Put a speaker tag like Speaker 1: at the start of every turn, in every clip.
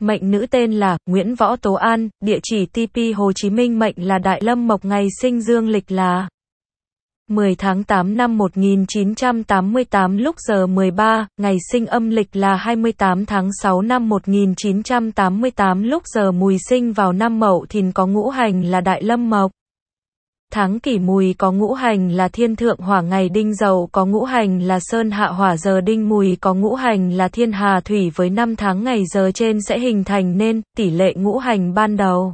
Speaker 1: Mệnh nữ tên là Nguyễn Võ Tố An, địa chỉ TP Hồ Chí Minh mệnh là Đại Lâm Mộc ngày sinh dương lịch là 10 tháng 8 năm 1988 lúc giờ 13, ngày sinh âm lịch là 28 tháng 6 năm 1988 lúc giờ mùi sinh vào năm mậu thìn có ngũ hành là Đại Lâm Mộc. Tháng kỷ mùi có ngũ hành là thiên thượng hỏa ngày đinh dầu có ngũ hành là sơn hạ hỏa giờ đinh mùi có ngũ hành là thiên hà thủy với năm tháng ngày giờ trên sẽ hình thành nên tỷ lệ ngũ hành ban đầu.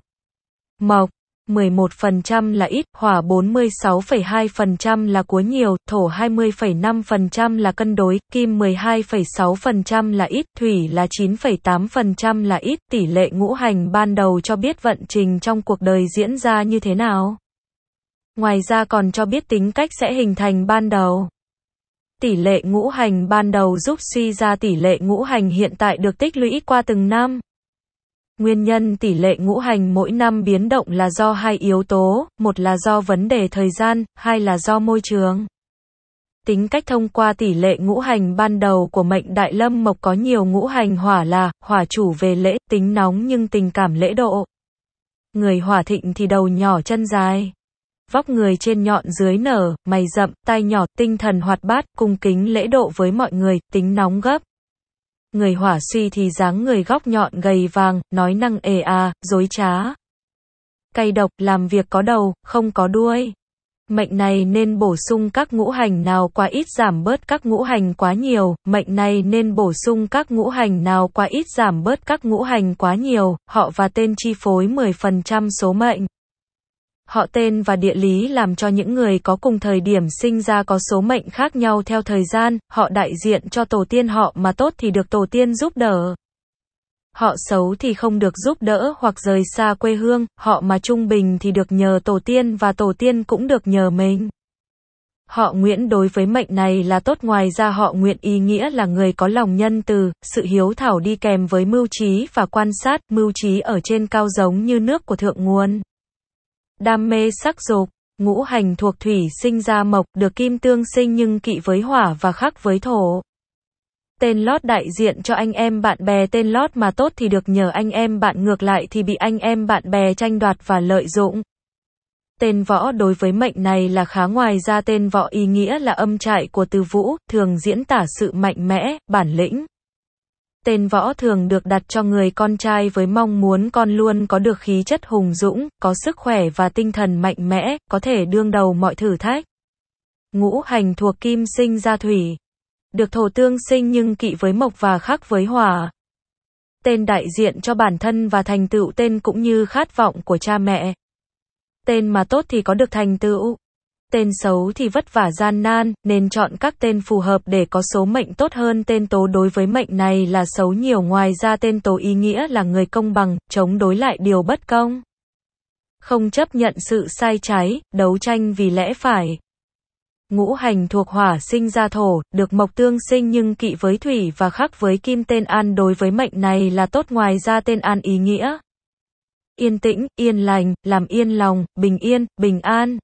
Speaker 1: Mộc 11% là ít, hỏa 46,2% là của nhiều, thổ 20,5% là cân đối, kim 12,6% là ít, thủy là 9,8% là ít. Tỷ lệ ngũ hành ban đầu cho biết vận trình trong cuộc đời diễn ra như thế nào. Ngoài ra còn cho biết tính cách sẽ hình thành ban đầu. Tỷ lệ ngũ hành ban đầu giúp suy ra tỷ lệ ngũ hành hiện tại được tích lũy qua từng năm. Nguyên nhân tỷ lệ ngũ hành mỗi năm biến động là do hai yếu tố, một là do vấn đề thời gian, hai là do môi trường. Tính cách thông qua tỷ lệ ngũ hành ban đầu của mệnh Đại Lâm Mộc có nhiều ngũ hành hỏa là, hỏa chủ về lễ, tính nóng nhưng tình cảm lễ độ. Người hỏa thịnh thì đầu nhỏ chân dài vóc người trên nhọn dưới nở, mày rậm, tay nhỏ, tinh thần hoạt bát, cung kính lễ độ với mọi người, tính nóng gấp. Người hỏa suy thì dáng người góc nhọn gầy vàng, nói năng ê a à, dối trá. Cay độc, làm việc có đầu, không có đuôi. Mệnh này nên bổ sung các ngũ hành nào quá ít giảm bớt các ngũ hành quá nhiều, mệnh này nên bổ sung các ngũ hành nào quá ít giảm bớt các ngũ hành quá nhiều, họ và tên chi phối 10% số mệnh họ tên và địa lý làm cho những người có cùng thời điểm sinh ra có số mệnh khác nhau theo thời gian, họ đại diện cho tổ tiên họ mà tốt thì được tổ tiên giúp đỡ. Họ xấu thì không được giúp đỡ hoặc rời xa quê hương, họ mà trung bình thì được nhờ tổ tiên và tổ tiên cũng được nhờ mình. Họ nguyện đối với mệnh này là tốt ngoài ra họ nguyện ý nghĩa là người có lòng nhân từ, sự hiếu thảo đi kèm với mưu trí và quan sát, mưu trí ở trên cao giống như nước của thượng nguồn đam mê sắc dục. Ngũ hành thuộc thủy sinh ra mộc, được kim tương sinh nhưng kỵ với hỏa và khắc với thổ. Tên lót đại diện cho anh em bạn bè tên lót mà tốt thì được nhờ anh em bạn ngược lại thì bị anh em bạn bè tranh đoạt và lợi dụng. Tên võ đối với mệnh này là khá ngoài ra tên võ ý nghĩa là âm trại của từ vũ, thường diễn tả sự mạnh mẽ, bản lĩnh. Tên võ thường được đặt cho người con trai với mong muốn con luôn có được khí chất hùng dũng, có sức khỏe và tinh thần mạnh mẽ, có thể đương đầu mọi thử thách. Ngũ hành thuộc kim sinh ra thủy. Được thổ tương sinh nhưng kỵ với mộc và khắc với hỏa. Tên đại diện cho bản thân và thành tựu tên cũng như khát vọng của cha mẹ. Tên mà tốt thì có được thành tựu tên xấu thì vất vả gian nan, nên chọn các tên phù hợp để có số mệnh tốt hơn tên tố đối với mệnh này là xấu nhiều ngoài ra tên tố ý nghĩa là người công bằng, chống đối lại điều bất công. Không chấp nhận sự sai trái, đấu tranh vì lẽ phải. Ngũ hành thuộc hỏa sinh ra thổ, được mộc tương sinh nhưng kỵ với thủy và khác với kim tên an đối với mệnh này là tốt ngoài ra tên an ý nghĩa. Yên tĩnh, yên lành, làm yên lòng, bình yên, bình an.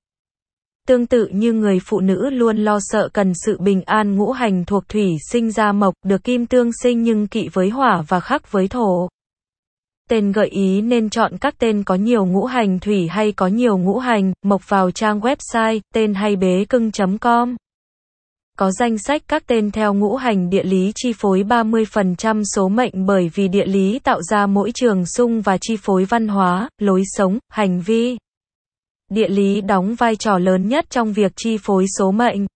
Speaker 1: Tương tự như người phụ nữ luôn lo sợ cần sự bình an ngũ hành thuộc thủy sinh ra mộc được kim tương sinh nhưng kỵ với hỏa và khắc với thổ. Tên gợi ý nên chọn các tên có nhiều ngũ hành thủy hay có nhiều ngũ hành, mộc vào trang website tên hay bế cưng.com. Có danh sách các tên theo ngũ hành địa lý chi phối 30% số mệnh bởi vì địa lý tạo ra mỗi trường sung và chi phối văn hóa, lối sống, hành vi. Địa lý đóng vai trò lớn nhất trong việc chi phối số mệnh.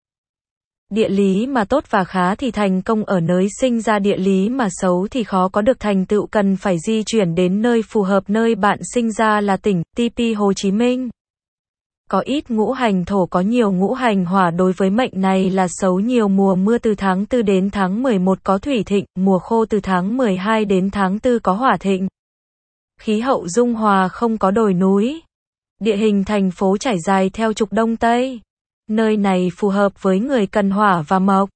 Speaker 1: Địa lý mà tốt và khá thì thành công ở nơi sinh ra địa lý mà xấu thì khó có được thành tựu cần phải di chuyển đến nơi phù hợp nơi bạn sinh ra là tỉnh TP Hồ Chí Minh. Có ít ngũ hành thổ có nhiều ngũ hành hỏa đối với mệnh này là xấu nhiều mùa mưa từ tháng 4 đến tháng 11 có thủy thịnh, mùa khô từ tháng 12 đến tháng 4 có hỏa thịnh. Khí hậu dung hòa không có đồi núi, Địa hình thành phố trải dài theo trục đông tây. Nơi này phù hợp với người cần hỏa và mộc.